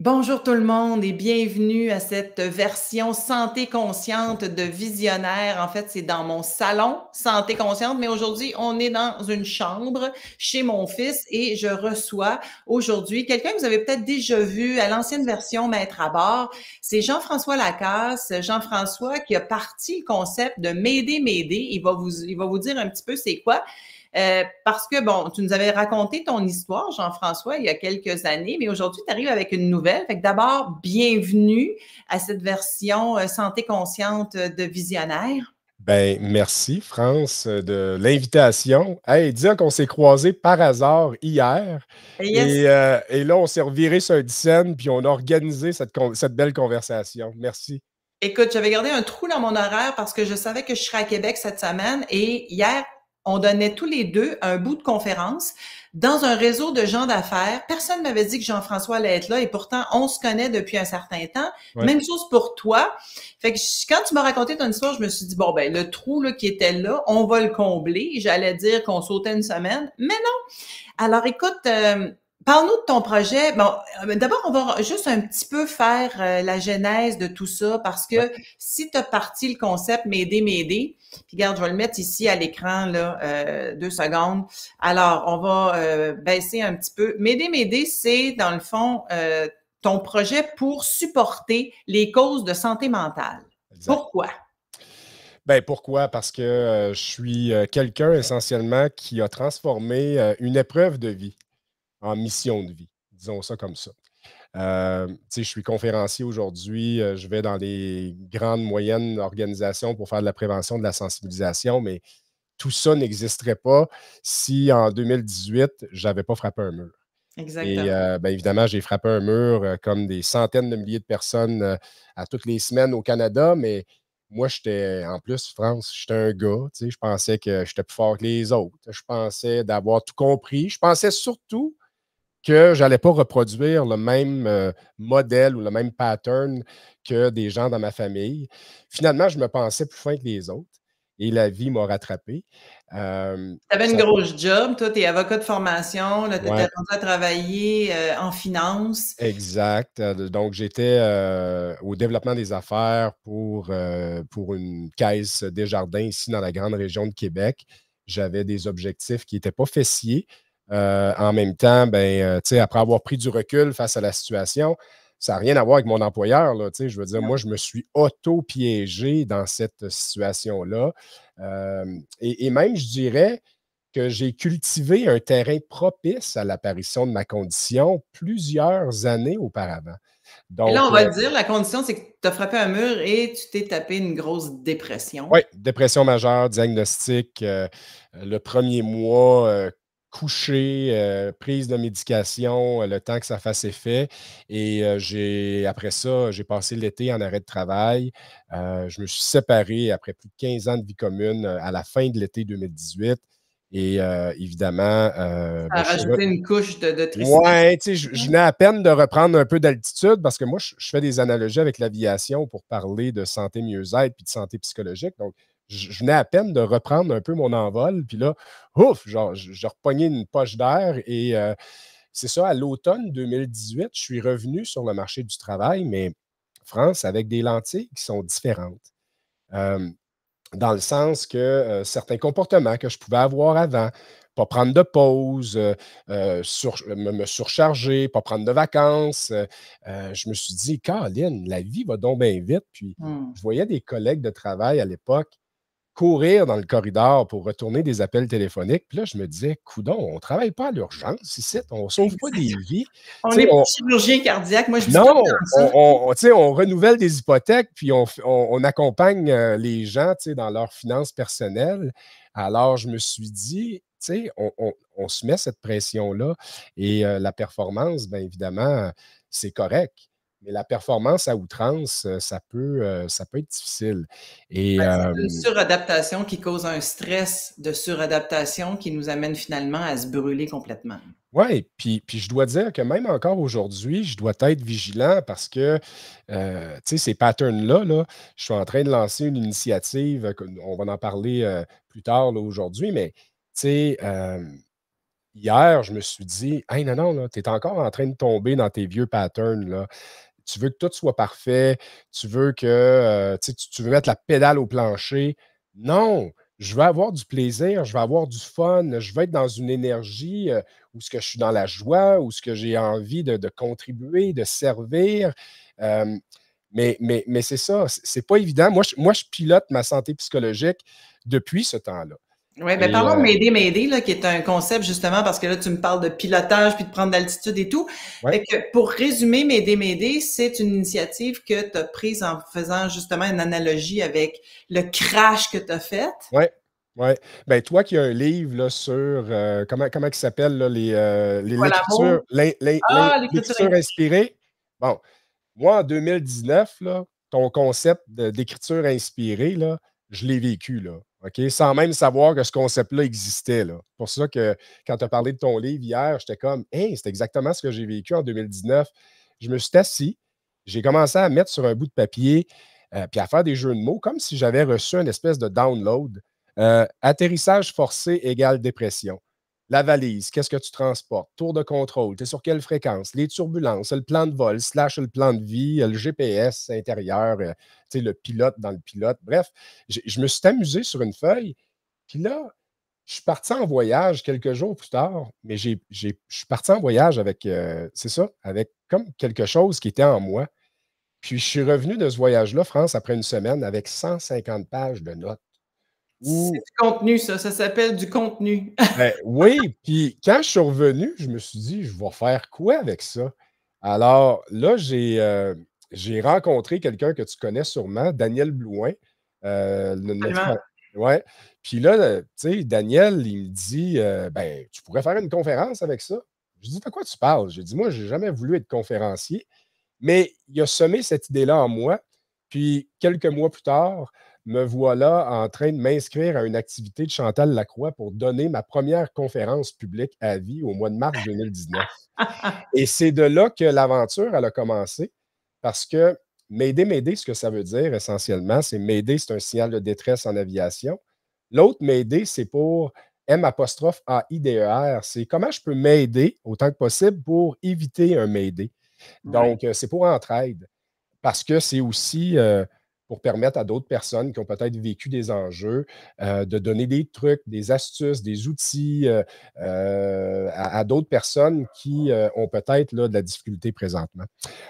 Bonjour tout le monde et bienvenue à cette version santé consciente de Visionnaire. En fait, c'est dans mon salon santé consciente, mais aujourd'hui, on est dans une chambre chez mon fils et je reçois aujourd'hui quelqu'un que vous avez peut-être déjà vu à l'ancienne version Maître à bord. C'est Jean-François Lacasse. Jean-François qui a parti le concept de m'aider, m'aider. Il va vous, il va vous dire un petit peu c'est quoi. Euh, parce que, bon, tu nous avais raconté ton histoire, Jean-François, il y a quelques années, mais aujourd'hui, tu arrives avec une nouvelle. Fait que d'abord, bienvenue à cette version euh, santé consciente euh, de Visionnaire. Ben, merci, France, de l'invitation. Hey, dire qu'on s'est croisés par hasard hier. Et, là, on s'est reviré sur une scène, puis on a organisé cette, cette belle conversation. Merci. Écoute, j'avais gardé un trou dans mon horaire parce que je savais que je serais à Québec cette semaine et hier, on donnait tous les deux un bout de conférence dans un réseau de gens d'affaires. Personne m'avait dit que Jean-François allait être là et pourtant, on se connaît depuis un certain temps. Même chose pour toi. Fait que quand tu m'as raconté ton histoire, je me suis dit, bon, ben, le trou là, qui était là, on va le combler. J'allais dire qu'on sautait une semaine, mais non. Alors, écoute, euh, Parle-nous de ton projet. Bon, euh, d'abord, on va juste un petit peu faire euh, la genèse de tout ça parce que si tu as parti le concept m'aider, m'aider, puis regarde, je vais le mettre ici à l'écran, là, euh, deux secondes. Alors, on va baisser un petit peu. M'aider, m'aider, c'est dans le fond ton projet pour supporter les causes de santé mentale. Pourquoi? Ben pourquoi? Parce que je suis quelqu'un essentiellement qui a transformé une épreuve de vie en mission de vie, disons ça comme ça. Euh, je suis conférencier aujourd'hui, euh, je vais dans les grandes, moyennes organisations pour faire de la prévention, de la sensibilisation, mais tout ça n'existerait pas si en 2018, je n'avais pas frappé un mur. Exactement. Euh, ben, évidemment, j'ai frappé un mur euh, comme des centaines de milliers de personnes à toutes les semaines au Canada, mais moi, j'étais, en plus, France, j'étais un gars, je pensais que j'étais plus fort que les autres. Je pensais d'avoir tout compris. Je pensais surtout que j'allais pas reproduire le même euh, modèle ou le même pattern que des gens dans ma famille. Finalement, je me pensais plus fin que les autres et la vie m'a rattrapé. tu avais une grosse job, toi, tu es avocat de formation, tu étais train à travailler euh, en finance. Exact. Donc, j'étais euh, au développement des affaires pour, pour une caisse des jardins ici dans la grande région de Québec. J'avais des objectifs qui n'étaient pas fessiers, euh, en même temps, ben, euh, après avoir pris du recul face à la situation, ça n'a rien à voir avec mon employeur. je veux dire, moi, je me suis auto-piégé dans cette situation-là. Euh, et, même, je dirais que j'ai cultivé un terrain propice à l'apparition de ma condition plusieurs années auparavant. là, on va dire, la condition, c'est que tu as frappé un mur et tu t'es tapé une grosse dépression. Oui, dépression majeure, diagnostic, le premier mois coucher, euh, prise de médication, euh, le temps que ça fasse effet. Et euh, j'ai après ça, j'ai passé l'été en arrêt de travail. je me suis séparé après plus de 15 ans de vie commune à la fin de l'été 2018. Et évidemment. ça ben, a une couche de, tristesse. tu sais, je, n'ai à peine de reprendre un peu d'altitude parce que moi, je, fais des analogies avec l'aviation pour parler de santé mieux-être puis de santé psychologique. Donc, je, venais à peine de reprendre un peu mon envol. Puis là, ouf, genre, je, je une poche d'air. Et euh, c'est ça, à l'automne 2018, je suis revenu sur le marché du travail, mais France, avec des lentilles qui sont différentes. dans le sens que euh, certains comportements que je pouvais avoir avant, pas prendre de pause, euh, me, surcharger, pas prendre de vacances. je me suis dit, Caroline, la vie va donc bien vite. Puis mmh. je voyais des collègues de travail à l'époque courir dans le corridor pour retourner des appels téléphoniques. Puis là, je me disais, coudon, on ne travaille pas à l'urgence ici, on ne sauve pas des vies. on n'est pas chirurgien cardiaque, moi je Non, on, on, renouvelle des hypothèques, puis on, accompagne euh, les gens dans leurs finances personnelles. Alors, je me suis dit, on, se met cette pression-là et euh, la performance, bien évidemment, c'est correct. Mais la performance à outrance, euh, ça peut, euh, ça peut être difficile. Et, c'est une suradaptation qui cause un stress de suradaptation qui nous amène finalement à se brûler complètement. Oui, puis, puis je dois dire que même encore aujourd'hui, je dois être vigilant parce que, euh, ces patterns-là, là, je suis en train de lancer une initiative, on va en parler plus tard aujourd'hui, mais, tu hier, je me suis dit, hey, non, non, tu es encore en train de tomber dans tes vieux patterns, là tu veux que tout soit parfait, tu veux que euh, tu, tu, veux mettre la pédale au plancher. Non, je veux avoir du plaisir, je veux avoir du fun, je veux être dans une énergie euh, où ce que je suis dans la joie, où ce que j'ai envie de, contribuer, de servir. mais, mais, mais c'est ça, c'est pas évident. Moi moi, je pilote ma santé psychologique depuis ce temps-là. Oui, ben parlons de euh, m'aider, m'aider, qui est un concept justement parce que là, tu me parles de pilotage puis de prendre d'altitude et tout. pour résumer, m'aider, m'aider, c'est une initiative que tu as prise en faisant justement une analogie avec le crash que tu as fait. Oui. Oui. Ben, toi qui as un livre sur euh, comment, comment il s'appelle les, euh, l'écriture ah, inspirée. Bon, moi en 2019, ton concept d'écriture inspirée, là, je l'ai vécu. Là. Ok, sans même savoir que ce concept-là existait. C'est Pour ça que quand tu as parlé de ton livre hier, j'étais comme eh, c'est exactement ce que j'ai vécu en 2019. Je me suis assis, j'ai commencé à mettre sur un bout de papier, euh, puis à faire des jeux de mots, comme si j'avais reçu une espèce de download. Euh, atterrissage forcé égale dépression la valise, qu'est-ce que tu transportes, tour de contrôle, tu es sur quelle fréquence, les turbulences, le plan de vol, slash le plan de vie, le GPS intérieur, euh, le pilote dans le pilote. Bref, je me suis amusé sur une feuille. Puis là, je suis parti en voyage quelques jours plus tard, mais je suis parti en voyage avec, euh, c'est ça, avec comme quelque chose qui était en moi. Puis je suis revenu de ce voyage-là, France, après une semaine, avec 150 pages de notes. C'est du contenu, ça. Ça s'appelle du contenu. Ben oui, puis quand je suis revenu, je me suis dit, je vais faire quoi avec ça? Alors là, j'ai euh, rencontré quelqu'un que tu connais sûrement, Daniel Blouin. Euh, Ouais. Puis là, euh, tu sais, Daniel, il me dit, euh, ben, tu pourrais faire une conférence avec ça. Je dis, de quoi tu parles? J'ai dit, moi, je n'ai jamais voulu être conférencier, mais il a semé cette idée-là en moi. Puis quelques mois plus tard, me voilà en train de m'inscrire à une activité de Chantal Lacroix pour donner ma première conférence publique à vie au mois de mars 2019. Et c'est de là que l'aventure, elle a commencé parce que m'aider, m'aider, ce que ça veut dire essentiellement, c'est m'aider, c'est un signal de détresse en aviation. L'autre m'aider, c'est pour M apostrophe A I D E R, c'est comment je peux m'aider autant que possible pour éviter un m'aider. Donc, euh, c'est pour entraide parce que c'est aussi euh, pour permettre à d'autres personnes qui ont peut-être vécu des enjeux euh, de donner des trucs, des astuces, des outils euh, euh, à, d'autres personnes qui ont peut-être de la difficulté présentement.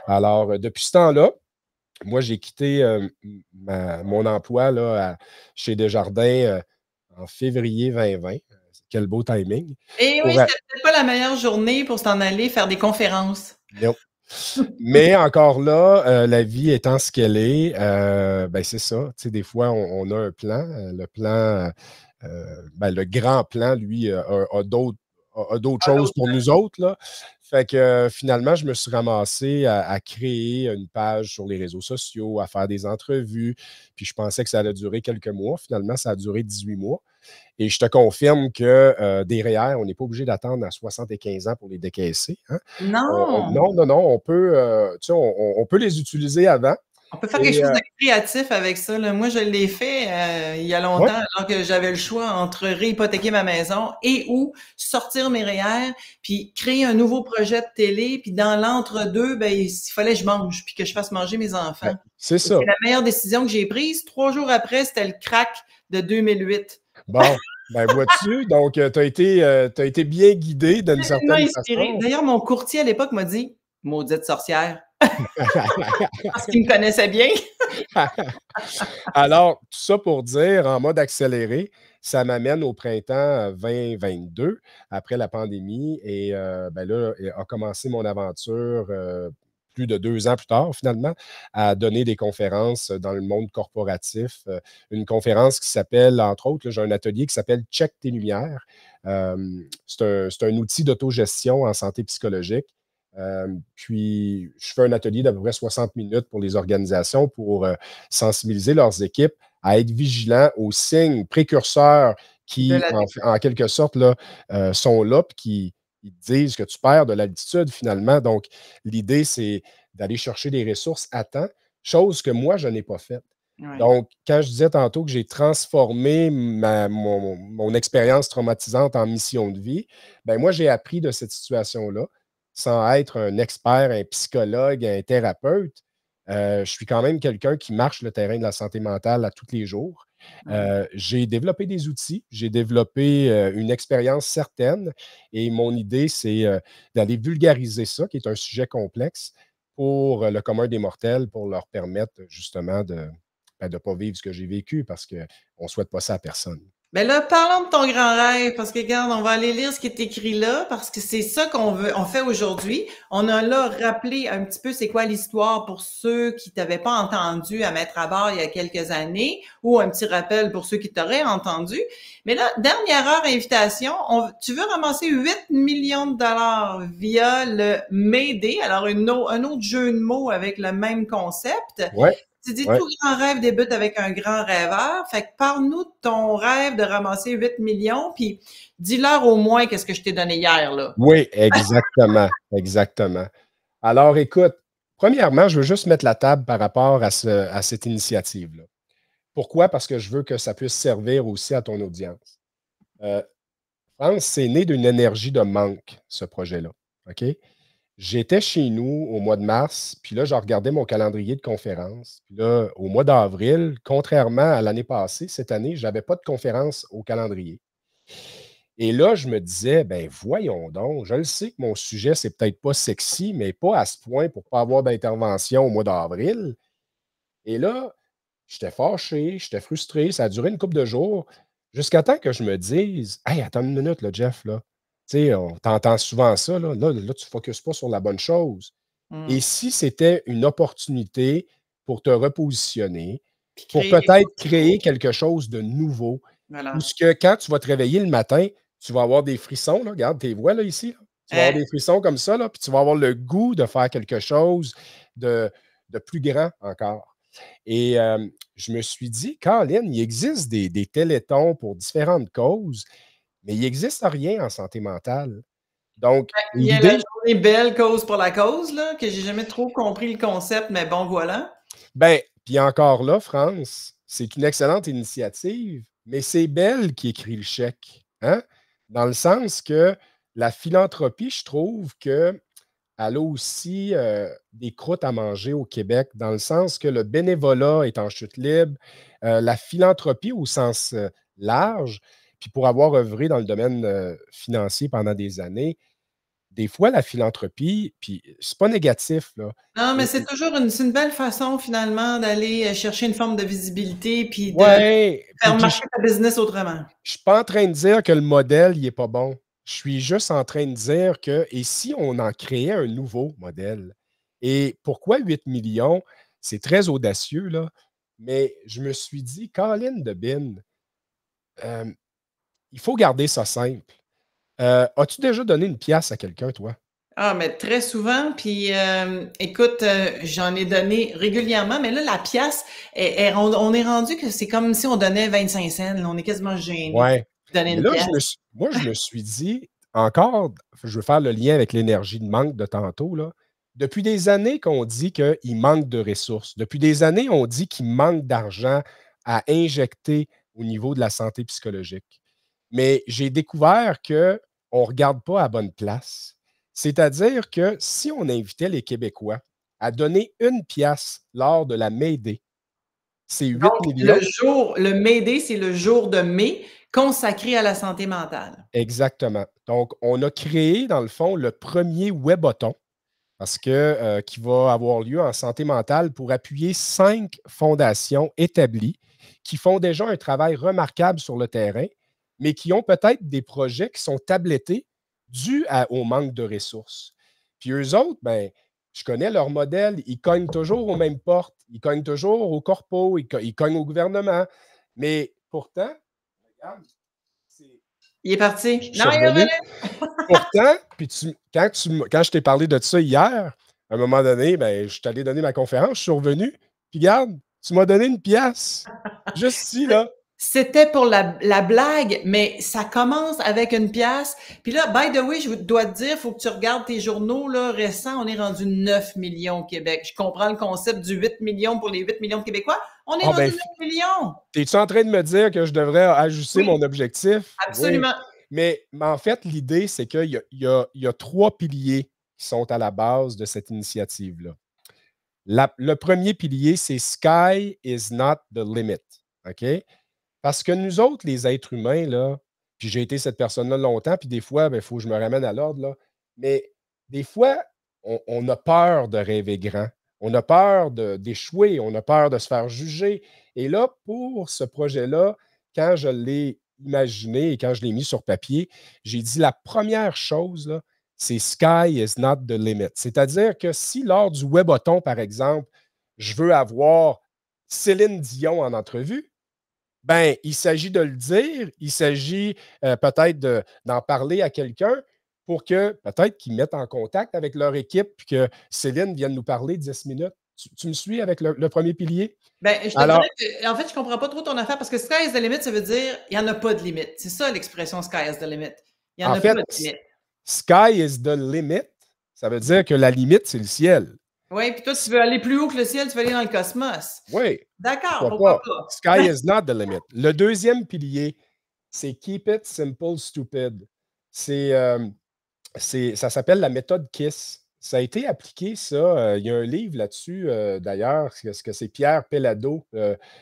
Alors, depuis ce temps-là, moi, j'ai quitté mon emploi là, chez Desjardins en février 2020. Quel beau timing. Et eh oui, peut-être pas la meilleure journée pour s'en aller faire des conférences. Mais encore là, euh, la vie étant ce qu'elle est, euh, ben, c'est ça. des fois, on, a un plan. Euh, le plan, ben, le grand plan, lui, a, d'autres ah, choses pour nous autres. Là. Fait que finalement, je me suis ramassé à, à, créer une page sur les réseaux sociaux, à faire des entrevues. Puis je pensais que ça allait durer quelques mois. Finalement, ça a duré 18 mois. Et je te confirme que euh, des REER, on n'est pas obligé d'attendre à 75 ans pour les décaisser. Hein. Euh, non. non, non, non. On peut, euh, on, peut les utiliser avant. On peut faire quelque chose de créatif avec ça. Moi, je l'ai fait il y a longtemps, alors que j'avais le choix entre réhypothéquer ma maison et ou sortir mes REER, puis créer un nouveau projet de télé, puis dans l'entre-deux, ben, il fallait que je mange, puis que je fasse manger mes ben, enfants. c'est ça. C'est la meilleure décision que j'ai prise. Trois jours après, c'était le crack de 2008. Bon, ben vois-tu, donc euh, tu as, été, euh, été bien guidé d'une certaine inspiré. D'ailleurs, mon courtier à l'époque m'a dit Maudite sorcière. Parce qu'il me connaissait bien. Alors, tout ça pour dire, en mode accéléré, ça m'amène au printemps 2022, euh, après la pandémie. Et ben là, a commencé mon aventure plus de deux ans plus tard, finalement, à donner des conférences euh, dans le monde corporatif. Euh, une conférence qui s'appelle, entre autres, j'ai un atelier qui s'appelle Check tes lumières. Euh, c'est un, outil d'autogestion en santé psychologique. puis, je fais un atelier d'à peu près 60 minutes pour les organisations pour sensibiliser leurs équipes à être vigilants aux signes précurseurs qui, en, quelque sorte, sont là, qui, ils te disent que tu perds de l'altitude finalement. Donc, l'idée, c'est d'aller chercher des ressources à temps, chose que moi, je n'ai pas faite. Donc, quand je disais tantôt que j'ai transformé ma, mon, expérience traumatisante en mission de vie, ben moi, j'ai appris de cette situation-là sans être un expert, un psychologue, un thérapeute. Euh, je suis quand même quelqu'un qui marche le terrain de la santé mentale à tous les jours. Euh, j'ai développé des outils, j'ai développé euh, une expérience certaine et mon idée, c'est euh, d'aller vulgariser ça, qui est un sujet complexe pour le commun des mortels, pour leur permettre justement de ne ben, pas vivre ce que j'ai vécu parce qu'on ne souhaite pas ça à personne. Mais ben là, parlons de ton grand rêve, parce que regarde, on va aller lire ce qui est écrit là, parce que c'est ça qu'on veut, on fait aujourd'hui. On a là rappelé un petit peu c'est quoi l'histoire pour ceux qui t'avaient pas entendu à mettre à bord il y a quelques années, ou un petit rappel pour ceux qui t'auraient entendu. Mais là, dernière heure invitation, tu veux ramasser 8 millions de dollars via le MEDE, alors un autre jeu de mots avec le même concept. Ouais. Tu dis tout grand rêve débute avec un grand rêveur. Fait que parle-nous de ton rêve de ramasser 8 millions, puis dis-leur au moins qu'est-ce que je t'ai donné hier. Là. Oui, exactement. exactement. Alors, écoute, premièrement, je veux juste mettre la table par rapport à, cette initiative-là. Pourquoi? Parce que je veux que ça puisse servir aussi à ton audience. Euh, France, c'est né d'une énergie de manque, ce projet-là. OK? J'étais chez nous au mois de mars, puis là, je regardais mon calendrier de conférences. Puis là, au mois d'avril, contrairement à l'année passée, cette année, je n'avais pas de conférence au calendrier. Et là, je me disais, ben voyons donc, je le sais que mon sujet, c'est peut-être pas sexy, mais pas à ce point pour ne pas avoir d'intervention au mois d'avril. Et là, j'étais fâché, j'étais frustré, ça a duré une couple de jours, jusqu'à temps que je me dise, hey, attends une minute, Jeff, là, on t'entend souvent ça, là, là, là tu ne focuses pas sur la bonne chose. Et mmh. si c'était une opportunité pour te repositionner, pour peut-être créer quelque chose de nouveau, parce que quand tu vas te réveiller le matin, tu vas avoir des frissons, là, regarde tes voix là, ici, tu vas avoir hein? des frissons comme ça, là, puis tu vas avoir le goût de faire quelque chose de, plus grand encore. Et je me suis dit, Colin, il existe des, des télétons pour différentes causes mais il n'existe rien en santé mentale. Donc, ben, il y a la journée belle cause pour la cause, là, que j'ai jamais trop compris le concept, mais bon, voilà. Ben, puis encore là, France, c'est une excellente initiative, mais c'est Belle qui écrit le chèque, hein? Dans le sens que la philanthropie, je trouve que a aussi euh, des croûtes à manger au Québec, dans le sens que le bénévolat est en chute libre, euh, la philanthropie au sens euh, large, puis pour avoir œuvré dans le domaine financier pendant des années, des fois, la philanthropie, puis c'est pas négatif. Là. Non, mais c'est toujours une, belle façon, finalement, d'aller chercher une forme de visibilité, puis de faire marcher ta business autrement. Je suis pas en train de dire que le modèle, il est pas bon. Je suis juste en train de dire que, et si on en créait un nouveau modèle? Et pourquoi 8 millions? C'est très audacieux, là. Mais je me suis dit, Caroline de il faut garder ça simple. Euh, as-tu déjà donné une pièce à quelqu'un, toi? Ah, mais très souvent. Puis, euh, écoute, euh, j'en ai donné régulièrement, mais là, la pièce, on, est rendu que c'est comme si on donnait 25 cents. on est quasiment gêné. Ouais. une pièce. moi, je me suis dit, encore, je veux faire le lien avec l'énergie de manque de tantôt. Là. Depuis des années qu'on dit qu'il manque de ressources. Depuis des années, on dit qu'il manque d'argent à injecter au niveau de la santé psychologique. Mais j'ai découvert qu'on ne regarde pas à bonne place. C'est-à-dire que si on invitait les Québécois à donner une pièce lors de la May c'est 8 millions. Le, jour, le May c'est le jour de mai consacré à la santé mentale. Exactement. Donc, on a créé, dans le fond, le premier webathon parce que, euh, qui va avoir lieu en santé mentale pour appuyer cinq fondations établies qui font déjà un travail remarquable sur le terrain mais qui ont peut-être des projets qui sont tablettés dû au manque de ressources. Puis eux autres, ben, je connais leur modèle, ils cognent toujours aux mêmes portes, ils cognent toujours au corpo, ils, ils cognent au gouvernement. Mais pourtant, regarde, Il est parti. Non, il pourtant, puis quand, je t'ai parlé de ça hier, à un moment donné, ben, je t'allais donner ma conférence, je suis revenu, puis regarde, tu m'as donné une pièce. Juste ici, là c'était pour la, blague, mais ça commence avec une pièce. Puis là, by the way, je dois te dire, faut que tu regardes tes journaux là, récents. On est rendu 9 millions au Québec. Je comprends le concept du 8 millions pour les 8 millions de Québécois. On est ah, rendu 9 ben, millions. Es-tu en train de me dire que je devrais ajuster mon objectif? Absolument. Mais, en fait, l'idée, c'est qu'il y, y a, trois piliers qui sont à la base de cette initiative-là. le premier pilier, c'est Sky is not the limit. OK? Parce que nous autres, les êtres humains, là, puis j'ai été cette personne-là longtemps, puis des fois, il ben, faut que je me ramène à l'ordre, là, mais des fois, on, a peur de rêver grand. On a peur d'échouer, on a peur de se faire juger. Et là, pour ce projet-là, quand je l'ai imaginé et quand je l'ai mis sur papier, j'ai dit la première chose, c'est sky is not the limit. C'est-à-dire que si lors du webathon, par exemple, je veux avoir Céline Dion en entrevue, ben, il s'agit de le dire, il s'agit euh, peut-être d'en parler à quelqu'un pour que peut-être qu'ils mettent en contact avec leur équipe, puis que Céline vienne nous parler 10 minutes. Tu, me suis avec le, premier pilier? Bien, je te Alors, en fait, je ne comprends pas trop ton affaire parce que sky is the limit, ça veut dire il n'y en a pas de limite. C'est ça l'expression sky is the limit. Il n'y en, a pas de limite. Sky is the limit, ça veut dire que la limite, c'est le ciel. Oui, puis toi, tu veux aller plus haut que le ciel, tu veux aller dans le cosmos. Oui. D'accord, pourquoi, pas? Sky is not the limit. Le deuxième pilier, c'est Keep It Simple Stupid. C'est, euh, ça s'appelle la méthode KISS. Ça a été appliqué, ça. Euh, il y a un livre là-dessus, euh, d'ailleurs, ce que c'est Pierre Pellado,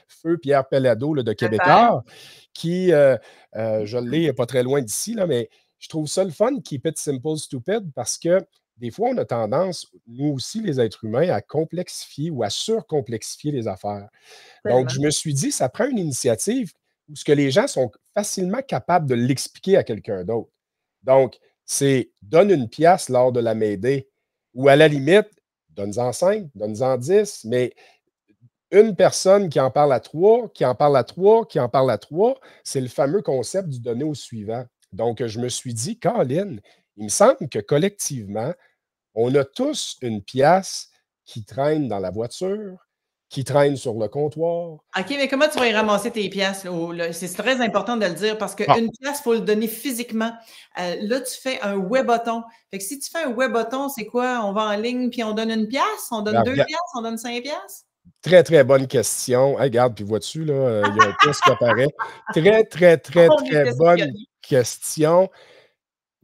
Feu Pierre Pellado le de Québécois, qui, je l'ai pas très loin d'ici, là, mais je trouve ça le fun, Keep It Simple Stupid, parce que des fois, on a tendance, nous aussi, les êtres humains, à complexifier ou à surcomplexifier les affaires. Donc, je me suis dit, ça prend une initiative où ce que les gens sont facilement capables de l'expliquer à quelqu'un d'autre. Donc, c'est donne une pièce lors de la m'aider, ou à la limite, donne-en cinq, donne-en dix, mais une personne qui en parle à trois, qui en parle à trois, qui en parle à trois, c'est le fameux concept du donner au suivant. Donc, je me suis dit, Caroline, il me semble que collectivement, on a tous une pièce qui traîne dans la voiture, qui traîne sur le comptoir. OK, mais comment tu vas y ramasser tes pièces? C'est très important de le dire parce qu'une ah. pièce, il faut le donner physiquement. Euh, là, tu fais un webboton Fait que si tu fais un webboton c'est quoi? On va en ligne puis on donne une pièce, on donne deux pièces, on donne cinq pièces? Très, très bonne question. regarde, puis vois-tu, il y a un pièce qui apparaît. très, très, très, très bonne question.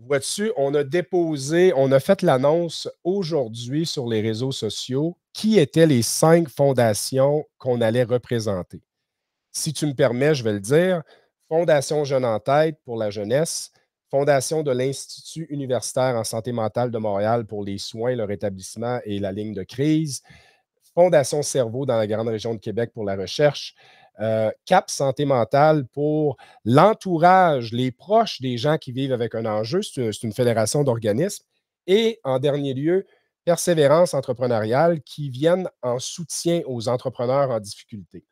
Vois-tu, on a déposé, on a fait l'annonce aujourd'hui sur les réseaux sociaux qui étaient les cinq fondations qu'on allait représenter. Si tu me permets, je vais le dire. Fondation Jeune en tête pour la jeunesse, Fondation de l'Institut universitaire en santé mentale de Montréal pour les soins, le rétablissement et la ligne de crise, Fondation Cerveau dans la grande région de Québec pour la recherche, euh, cap Santé Mentale pour l'entourage, les proches des gens qui vivent avec un enjeu. Euh, c'est une fédération d'organismes. Et en dernier lieu, Persévérance entrepreneuriale qui viennent en soutien aux entrepreneurs en difficulté.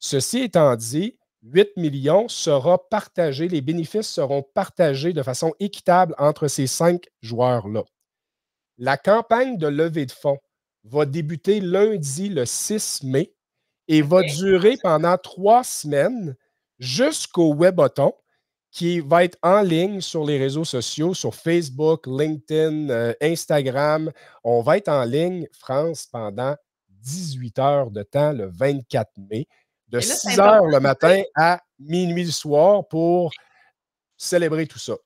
Ceci étant dit, 8 millions sera partagé, les bénéfices seront partagés de façon équitable entre ces cinq joueurs-là. La campagne de levée de fonds va débuter lundi le 6 mai et va durer pendant trois semaines jusqu'au Webathon qui va être en ligne sur les réseaux sociaux, sur Facebook, LinkedIn, euh, Instagram. On va être en ligne, France, pendant 18 heures de temps le 24 mai, de 6 heures le matin à minuit du soir pour célébrer tout ça.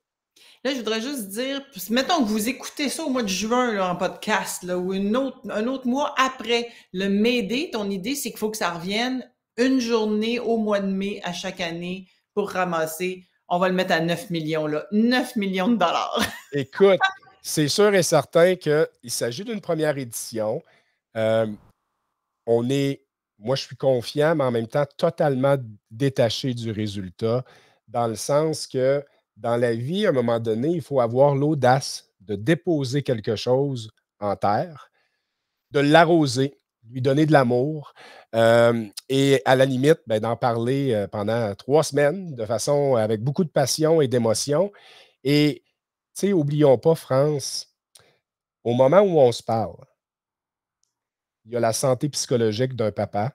Là, je voudrais juste dire, mettons que vous écoutez ça au mois de juin en podcast, ou une autre, un autre mois après le MED, ton idée, c'est qu'il faut que ça revienne une journée au mois de mai à chaque année pour ramasser. On va le mettre à 9 millions, là. 9 millions de dollars. Écoute, c'est sûr et certain qu'il s'agit d'une première édition. Euh, on est, moi, je suis confiant, mais en même temps totalement détaché du résultat, dans le sens que dans la vie, à un moment donné, il faut avoir l'audace de déposer quelque chose en terre, de l'arroser, lui donner de l'amour euh, et à la limite ben, d'en parler euh, pendant trois semaines de façon avec beaucoup de passion et d'émotion. Et, tu sais, oublions pas, France, au moment où on se parle, il y a la santé psychologique d'un papa,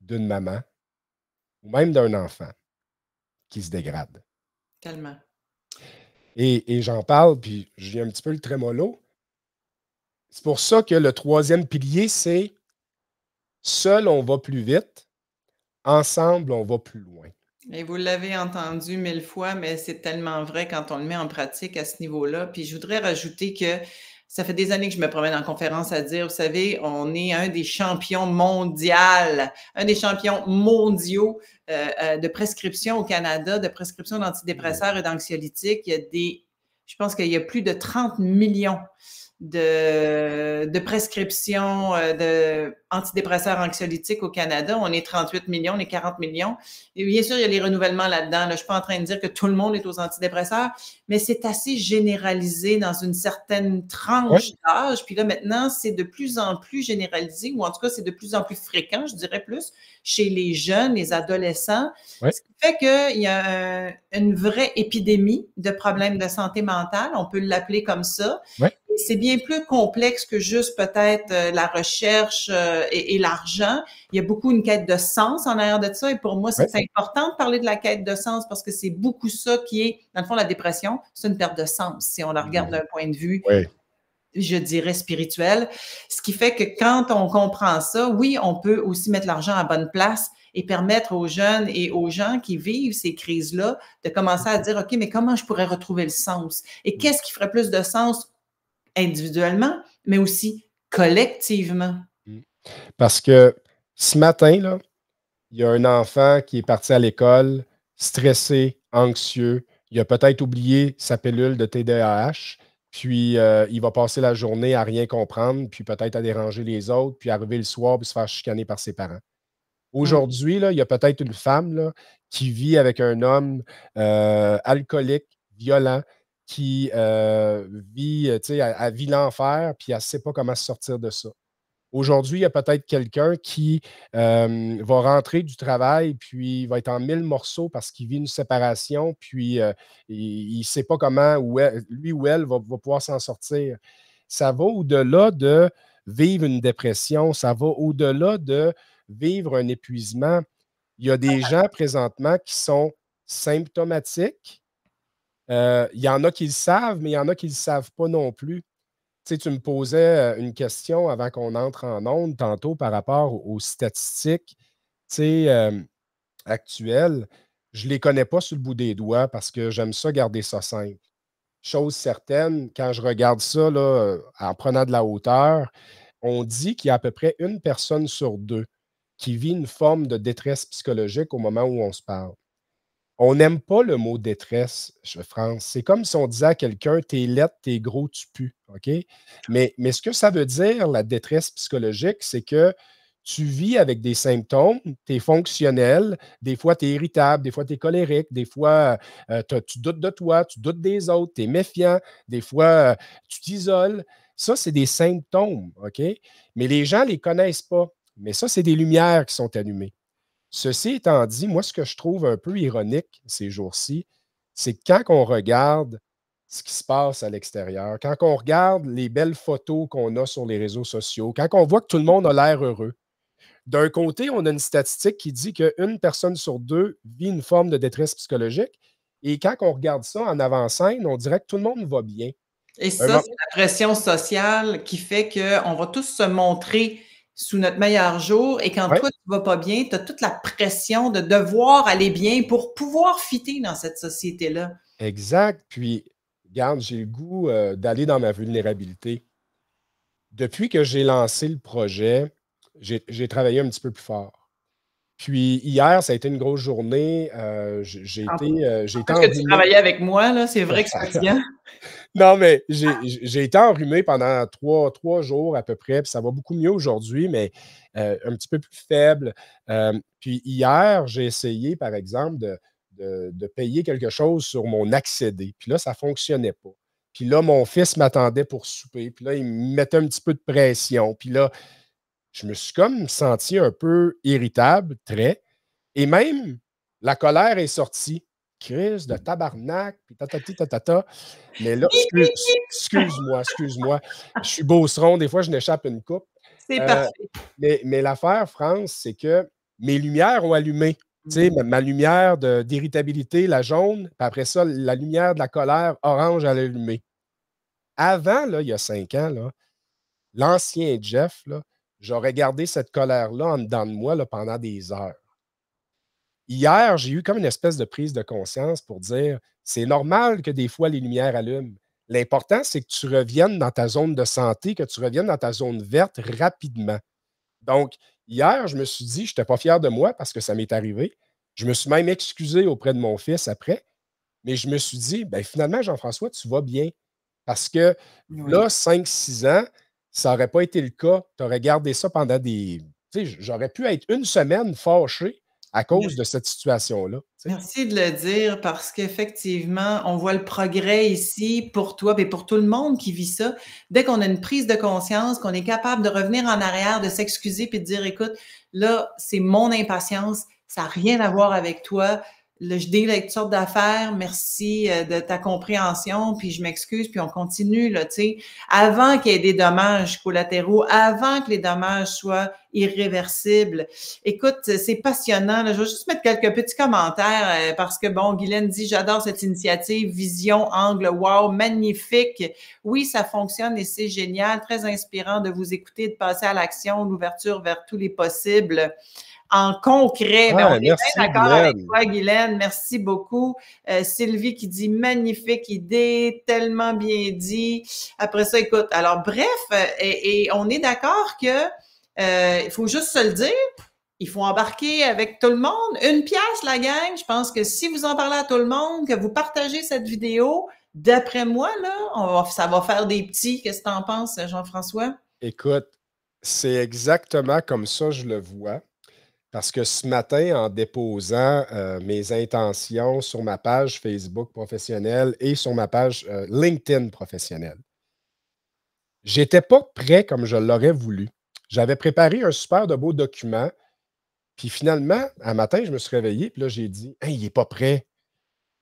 d'une maman ou même d'un enfant qui se dégrade. Tellement. Et, et j'en parle, puis je viens un petit peu le trémolo. C'est pour ça que le troisième pilier, c'est seul, on va plus vite, ensemble, on va plus loin. Et vous l'avez entendu mille fois, mais c'est tellement vrai quand on le met en pratique à ce niveau-là. Puis je voudrais rajouter que ça fait des années que je me promène en conférence à dire, vous savez, on est un des champions mondiaux, un des champions mondiaux euh, euh, de prescription au Canada, de prescription d'antidépresseurs et d'anxiolytiques. Il y a des, je pense qu'il y a plus de 30 millions de, de prescriptions euh, de anxiolytiques au Canada. On est 38 millions, on est 40 millions. Et bien sûr, il y a les renouvellements là-dedans. je ne suis pas en train de dire que tout le monde est aux antidépresseurs, mais c'est assez généralisé dans une certaine tranche d'âge. Puis là, maintenant, c'est de plus en plus généralisé, ou en tout cas, c'est de plus en plus fréquent, je dirais plus, chez les jeunes, les adolescents. Ce qui fait qu'il y a une vraie épidémie de problèmes de santé mentale, on peut l'appeler comme ça. Oui c'est bien plus complexe que juste peut-être euh, la recherche euh, et, l'argent. Il y a beaucoup une quête de sens en arrière de ça. Et pour moi, c'est important de parler de la quête de sens parce que c'est beaucoup ça qui est, dans le fond, la dépression, c'est une perte de sens si on la regarde mmh. d'un point de vue. je dirais spirituel, ce qui fait que quand on comprend ça, oui, on peut aussi mettre l'argent à bonne place, et permettre aux jeunes et aux gens qui vivent ces crises-là de commencer à mmh. dire, OK, mais comment je pourrais retrouver le sens? Et mmh. qu'est-ce qui ferait plus de sens individuellement, mais aussi collectivement. Mm. Parce que ce matin, là, il y a un enfant qui est parti à l'école stressé, anxieux. Il a peut-être oublié sa pilule de TDAH, puis euh, il va passer la journée à rien comprendre, puis peut-être à déranger les autres, puis arriver le soir, puis se faire chicaner par ses parents. Mm. Aujourd'hui, il y a peut-être une femme qui vit avec un homme euh, alcoolique, violent, qui euh, euh, vit, l'enfer, puis elle ne sait pas comment se sortir de ça. Aujourd'hui, il y a peut-être quelqu'un qui euh, va rentrer du travail, puis va être en mille morceaux parce qu'il vit une séparation, puis il ne sait pas comment lui ou elle va pouvoir s'en sortir. Ça va au-delà de vivre une dépression, ça va au-delà de vivre un épuisement. Il y a des gens présentement qui sont symptomatiques, euh, il y en a qui le savent, mais il y en a qui ne le savent pas non plus. Tu, tu me posais euh, une question avant qu'on entre en onde tantôt par rapport aux statistiques euh, actuelles. Je ne les connais pas sur le bout des doigts parce que j'aime ça garder ça simple. Chose certaine, quand je regarde ça en prenant de la hauteur, on dit qu'il y a à peu près une personne sur deux qui vit une forme de détresse psychologique au moment où on se parle. On n'aime pas le mot détresse, France. C'est comme si on disait à quelqu'un T'es lettre, t'es gros, tu pues. OK? Mais, mais ce que ça veut dire, la détresse psychologique, c'est que tu vis avec des symptômes, t'es es fonctionnel, des fois tu es irritable, des fois tu es colérique, des fois euh, tu doutes de toi, tu doutes des autres, tu es méfiant, des fois euh, tu t'isoles. Ça, c'est des symptômes, OK? Mais les gens ne les connaissent pas. Mais ça, c'est des lumières qui sont allumées. Ceci étant dit, moi, ce que je trouve un peu ironique ces jours-ci, c'est quand on regarde ce qui se passe à l'extérieur, quand on regarde les belles photos qu'on a sur les réseaux sociaux, quand on voit que tout le monde a l'air heureux, d'un côté, on a une statistique qui dit qu'une personne sur deux vit une forme de détresse psychologique. Et quand on regarde ça en avant-scène, on dirait que tout le monde va bien. Et ça, c'est la pression sociale qui fait qu'on va tous se montrer sous notre meilleur jour et quand tout toi, tu vas pas bien, tu as toute la pression de devoir aller bien pour pouvoir fitter dans cette société-là. Exact. Puis, regarde, j'ai le goût euh, d'aller dans ma vulnérabilité. Depuis que j'ai lancé le projet, j'ai travaillé un petit peu plus fort. Puis hier, ça a été une grosse journée. Euh, j'ai été. est euh, j'ai que tu travaillais avec moi, là, c'est vrai que c'est fatigant. non, mais j'ai été enrhumé pendant trois, trois, jours à peu près, puis ça va beaucoup mieux aujourd'hui, mais euh, un petit peu plus faible. puis hier, j'ai essayé, par exemple, de, de, de, payer quelque chose sur mon accédé. Puis là, ça ne fonctionnait pas. Puis là, mon fils m'attendait pour souper. Puis là, il me mettait un petit peu de pression. Puis là, je me suis comme senti un peu irritable, très. Et même, la colère est sortie. Crise de tabarnak, puis ta tatata. Mais là, excuse, moi excuse-moi. Je suis beauceron, des fois, je n'échappe une coupe. C'est euh, parfait. Mais, l'affaire, France, c'est que mes lumières ont allumé. Ma, ma, lumière d'irritabilité, la jaune, puis après ça, la lumière de la colère, orange, à a allumé. Avant, là, il y a cinq ans, l'ancien Jeff, là, J'aurais gardé cette colère-là en dedans de moi là, pendant des heures. Hier, j'ai eu comme une espèce de prise de conscience pour dire c'est normal que des fois les lumières allument. L'important, c'est que tu reviennes dans ta zone de santé, que tu reviennes dans ta zone verte rapidement. Donc, hier, je me suis dit, je n'étais pas fier de moi parce que ça m'est arrivé. Je me suis même excusé auprès de mon fils après, mais je me suis dit, ben, finalement, Jean-François, tu vas bien. Parce que là, 5-6 ans, ça n'aurait pas été le cas. Tu aurais gardé ça pendant des. J'aurais pu être une semaine fâché à mmh. cause de cette situation-là. Merci de le dire parce qu'effectivement, on voit le progrès ici pour toi et pour tout le monde qui vit ça. Dès qu'on a une prise de conscience, qu'on est capable de revenir en arrière, de s'excuser puis de dire écoute, là, c'est mon impatience, ça n'a rien à voir avec toi le, je dis avec d'affaires, merci euh, de ta compréhension, puis je m'excuse, puis on continue, là, tu sais, avant qu'il y ait des dommages collatéraux, avant que les dommages soient irréversibles. Écoute, c'est passionnant, là. je vais juste mettre quelques petits commentaires, euh, parce que, bon, Guylaine dit, j'adore cette initiative, vision, angle, wow, magnifique. Oui, ça fonctionne et c'est génial, très inspirant de vous écouter, de passer à l'action, l'ouverture vers tous les possibles en concret. Ben, on est bien d'accord avec toi, Guylaine. Merci beaucoup. Euh, Sylvie qui dit magnifique idée, tellement bien dit. Après ça, écoute. Alors, bref, euh, et, on est d'accord que euh, il faut juste se le dire. Il faut embarquer avec tout le monde. Une pièce, la gang. Je pense que si vous en parlez à tout le monde, que vous partagez cette vidéo, d'après moi, là, ça va faire des petits. Qu'est-ce que tu en penses, Jean-François? Écoute, c'est exactement comme ça je le vois. Parce que ce matin, en déposant euh, mes intentions sur ma page Facebook professionnelle et sur ma page euh, LinkedIn professionnelle, j'étais pas prêt comme je l'aurais voulu. J'avais préparé un super de beau document. Puis finalement, un matin, je me suis réveillé, puis là, j'ai dit hein, il n'est pas prêt.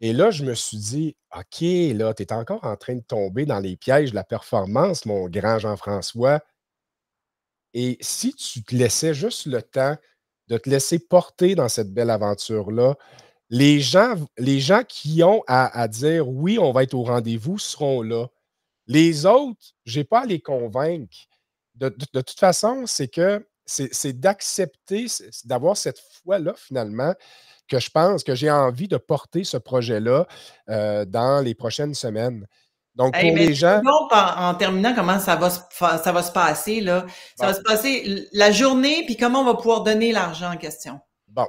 Et là, je me suis dit OK, là, tu es encore en train de tomber dans les pièges de la performance, mon grand Jean-François. Et si tu te laissais juste le temps de te laisser porter dans cette belle aventure-là. Les gens, les gens qui ont à, dire oui, on va être au rendez-vous seront là. Les autres, je n'ai pas à les convaincre. De, toute façon, c'est que c'est d'accepter, d'avoir cette foi-là finalement que je pense que j'ai envie de porter ce projet-là euh, dans les prochaines semaines. Donc, pour les gens. en, terminant, comment ça va se, ça va se passer, là? Ça va se passer la journée, puis comment on va pouvoir donner l'argent en question? Bon.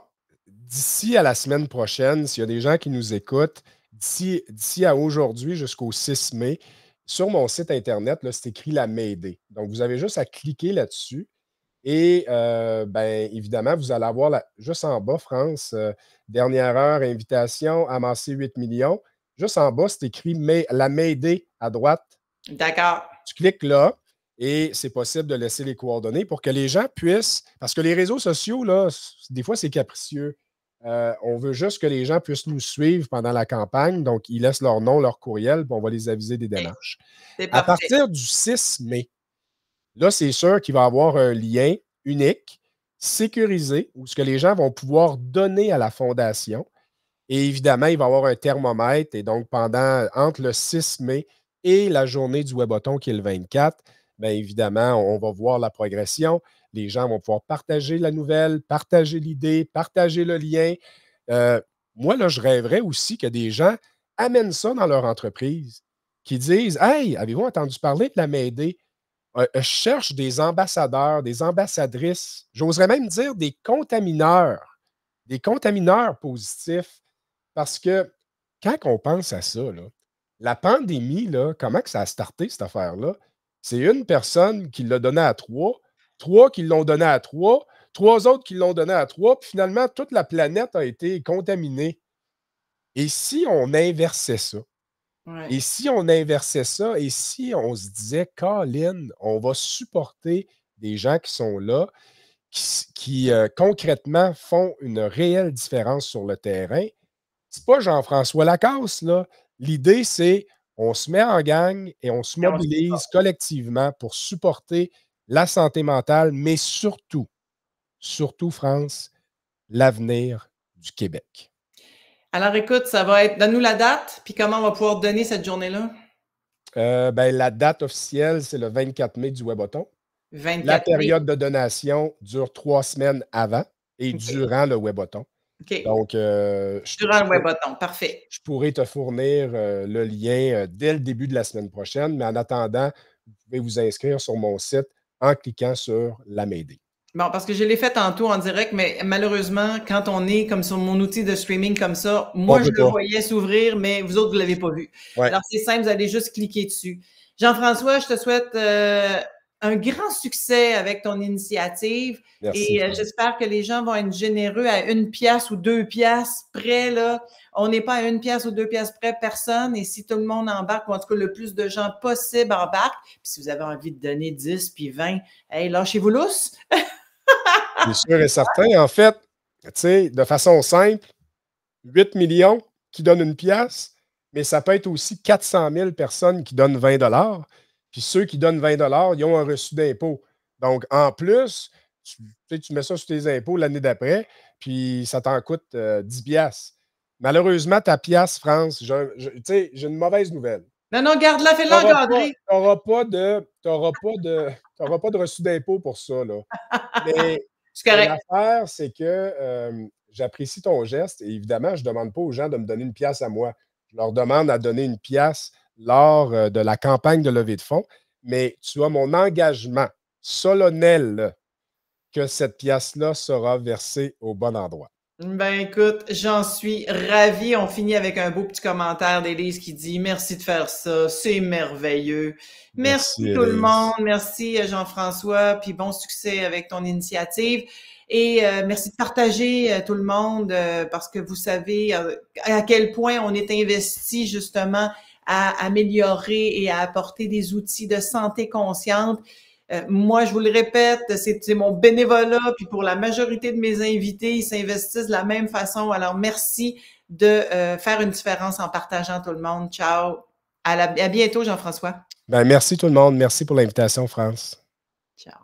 D'ici à la semaine prochaine, s'il y a des gens qui nous écoutent, d'ici, à aujourd'hui jusqu'au 6 mai, sur mon site Internet, là, c'est écrit la m'aider. E donc, vous avez juste à cliquer là-dessus. Et euh, bien évidemment, vous allez avoir juste en bas, France, euh, dernière heure, invitation, amasser 8 millions. Juste en bas, c'est écrit mais, la Mayday à droite. D'accord. Tu cliques là et c'est possible de laisser les coordonnées pour que les gens puissent. Parce que les réseaux sociaux, là, des fois, c'est capricieux. Euh, on veut juste que les gens puissent nous suivre pendant la campagne. Donc, ils laissent leur nom, leur courriel, puis on va les aviser des ben, démarches. À partir du 6 mai, là, c'est sûr qu'il va y avoir un lien unique, sécurisé, où ce que les gens vont pouvoir donner à la fondation et évidemment, il va y avoir un thermomètre. Et donc, pendant entre le 6 mai et la journée du Weboton, qui est le 24, bien évidemment, on va voir la progression. Les gens vont pouvoir partager la nouvelle, partager l'idée, partager le lien. Euh, moi, là, je rêverais aussi que des gens amènent ça dans leur entreprise, qui disent Hey, avez-vous entendu parler de la MED euh, je cherche des ambassadeurs, des ambassadrices, j'oserais même dire des contamineurs, des contamineurs positifs parce que quand on pense à ça, la pandémie, comment que ça a starté cette affaire-là? C'est une personne qui l'a donnée à trois, trois qui l'ont donné à trois, trois autres qui l'ont donné à trois, puis finalement, toute la planète a été contaminée. Et si on inversait ça? Et si on inversait ça, et si on se disait, Colin, on va supporter des gens qui sont là, qui, euh, concrètement font une réelle différence sur le terrain, c'est pas Jean-François Lacasse, là. L'idée, c'est on se met en gang et on se mobilise collectivement pour supporter la santé mentale, mais surtout, surtout, France, l'avenir du Québec. Alors, écoute, ça va être. Donne-nous la date, puis comment on va pouvoir donner cette journée-là? Euh, ben, la date officielle, c'est le 24 mai du Weboton. 24 la période de donation dure trois semaines avant et durant le Weboton. Donc, euh, je, parfait. Je pourrais te fournir euh, le lien euh, dès le début de la semaine prochaine, mais en attendant, vous pouvez vous inscrire sur mon site en cliquant sur la m'aider. Bon, parce que je l'ai fait tantôt en direct, mais malheureusement, quand on est comme sur mon outil de streaming comme ça, moi, je le voyais s'ouvrir, mais vous autres, vous ne l'avez pas vu. Alors, c'est simple, vous allez juste cliquer dessus. Jean-François, je te souhaite un grand succès avec ton initiative. Et euh, j'espère que les gens vont être généreux à une pièce ou deux pièces près. Là. On n'est pas à une pièce ou deux pièces près, personne. Et si tout le monde embarque, ou en tout cas le plus de gens possible embarquent, puis si vous avez envie de donner 10 puis 20, lâchez-vous lousse. Bien sûr et certain. En fait, tu sais, de façon simple, 8 millions qui donnent une pièce, mais ça peut être aussi 400 000 personnes qui donnent 20 puis ceux qui donnent 20 ils ont un reçu d'impôt. Donc, en plus, tu, mets ça sur tes impôts l'année d'après, puis ça t'en coûte 10 euh, piastres. Malheureusement, ta pièce, France, j'ai une mauvaise nouvelle. Non, non, garde-la, fais-la Tu n'auras pas de, de, pas de reçu d'impôt pour ça. Là. Mais l'affaire, c'est que euh, j'apprécie ton geste et évidemment, je ne demande pas aux gens de me donner une pièce à moi. Je leur demande à donner une pièce lors euh, de la campagne de levée de fonds, mais tu vois, mon engagement solennel que cette pièce-là sera versée au bon endroit. Ben écoute, j'en suis ravi. On finit avec un beau petit commentaire d'Élise qui dit merci de faire ça, c'est merveilleux. Merci, tout le monde, merci euh, Jean-François, puis bon succès avec ton initiative. Et euh, merci de partager tout le monde parce que vous savez à quel point on est investi justement à améliorer et à apporter des outils de santé consciente. Euh, moi, je vous le répète, c'est mon bénévolat, puis pour la majorité de mes invités, ils s'investissent de la même façon. Alors, merci de euh, faire une différence en partageant tout le monde. Ciao. À, bientôt, Jean-François. Ben, merci tout le monde. Merci pour l'invitation, France. Ciao.